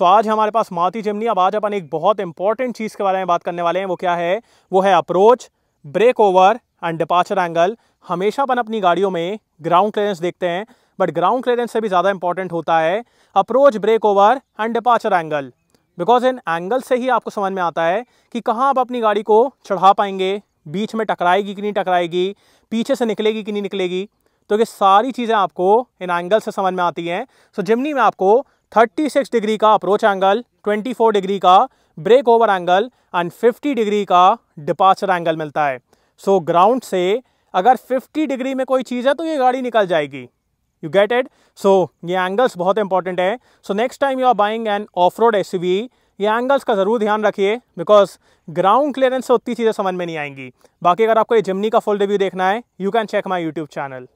सो आज हमारे पास मारुति जिमनी अब आज अपन एक बहुत इंपॉर्टेंट चीज़ के बारे में बात करने वाले हैं वो क्या है वो है approach break over and departure angle हमेशा अपन अपनी गाड़ियों में ग्राउंड क्लियरेंस देखते हैं बट ग्राउंड क्लियरेंस से भी ज़्यादा इंपॉर्टेंट होता है approach break over and departure angle because इन एंगल से ही आपको समझ में आता है कि कहाँ आप अपनी गाड़ी को चढ़ा पाएंगे बीच में टकराएगी कि नहीं टकराएगी पीछे से निकलेगी कि नहीं निकलेगी तो ये सारी चीज़ें आपको इन एंगल से समझ में आती हैं सो so, जिमनी में आपको 36 डिग्री का अप्रोच एंगल 24 डिग्री का ब्रेक ओवर एंगल एंड 50 डिग्री का डिपार्चर एंगल मिलता है सो so, ग्राउंड से अगर 50 डिग्री में कोई चीज़ है तो ये गाड़ी निकल जाएगी यू गेट इट सो ये एंगल्स बहुत इंपॉर्टेंट है so next time you are buying an off road S ये एंगल्स का ज़रूर ध्यान रखिए बिकॉज ग्राउंड क्लियरेंस से उतनी चीज़ें समझ में नहीं आएंगी बाकी अगर आपको ये जिमनी का फुल रिव्यू देखना है you can check my YouTube channel